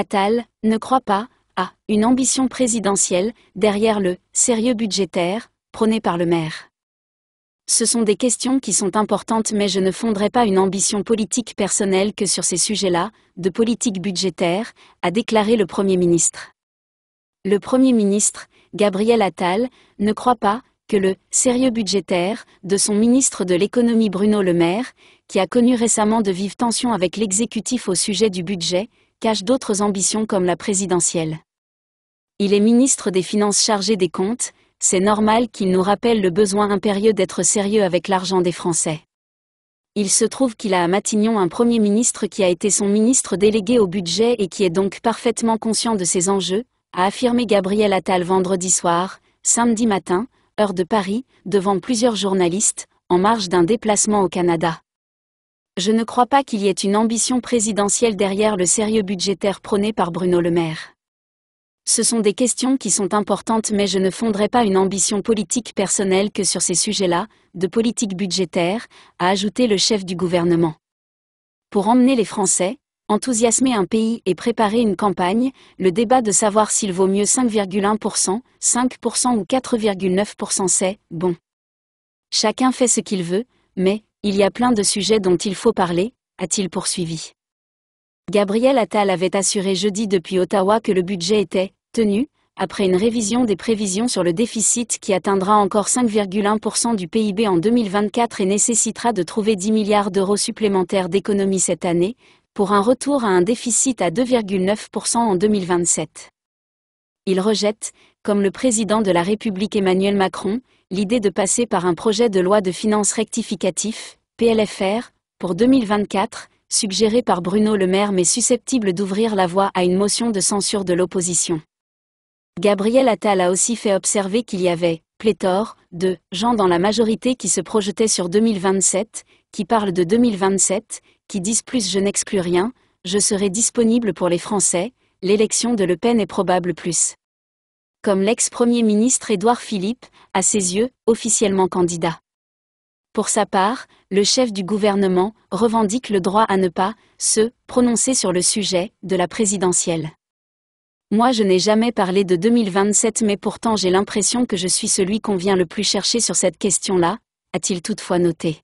Attal, ne croit pas, à une ambition présidentielle, derrière le sérieux budgétaire, prôné par le maire. Ce sont des questions qui sont importantes mais je ne fonderai pas une ambition politique personnelle que sur ces sujets-là, de politique budgétaire, a déclaré le Premier ministre. Le Premier ministre, Gabriel Attal, ne croit pas que le sérieux budgétaire de son ministre de l'économie Bruno Le Maire, qui a connu récemment de vives tensions avec l'exécutif au sujet du budget, cache d'autres ambitions comme la présidentielle. Il est ministre des Finances chargé des comptes, c'est normal qu'il nous rappelle le besoin impérieux d'être sérieux avec l'argent des Français. Il se trouve qu'il a à Matignon un Premier ministre qui a été son ministre délégué au budget et qui est donc parfaitement conscient de ses enjeux, a affirmé Gabriel Attal vendredi soir, samedi matin, heure de Paris, devant plusieurs journalistes, en marge d'un déplacement au Canada je ne crois pas qu'il y ait une ambition présidentielle derrière le sérieux budgétaire prôné par Bruno Le Maire. Ce sont des questions qui sont importantes mais je ne fonderai pas une ambition politique personnelle que sur ces sujets-là, de politique budgétaire, a ajouté le chef du gouvernement. Pour emmener les Français, enthousiasmer un pays et préparer une campagne, le débat de savoir s'il vaut mieux 5,1%, 5% ou 4,9% c'est bon. Chacun fait ce qu'il veut, mais, il y a plein de sujets dont il faut parler, a-t-il poursuivi. Gabriel Attal avait assuré jeudi depuis Ottawa que le budget était tenu, après une révision des prévisions sur le déficit qui atteindra encore 5,1% du PIB en 2024 et nécessitera de trouver 10 milliards d'euros supplémentaires d'économies cette année, pour un retour à un déficit à 2,9% en 2027. Il rejette, comme le président de la République Emmanuel Macron, l'idée de passer par un projet de loi de finances rectificatif, PLFR, pour 2024, suggéré par Bruno Le Maire mais susceptible d'ouvrir la voie à une motion de censure de l'opposition. Gabriel Attal a aussi fait observer qu'il y avait pléthore de gens dans la majorité qui se projetaient sur 2027, qui parlent de 2027, qui disent plus je n'exclus rien, je serai disponible pour les Français, l'élection de Le Pen est probable plus comme l'ex-premier ministre Édouard Philippe, à ses yeux, officiellement candidat. Pour sa part, le chef du gouvernement revendique le droit à ne pas se prononcer sur le sujet de la présidentielle. Moi je n'ai jamais parlé de 2027 mais pourtant j'ai l'impression que je suis celui qu'on vient le plus chercher sur cette question-là, a-t-il toutefois noté.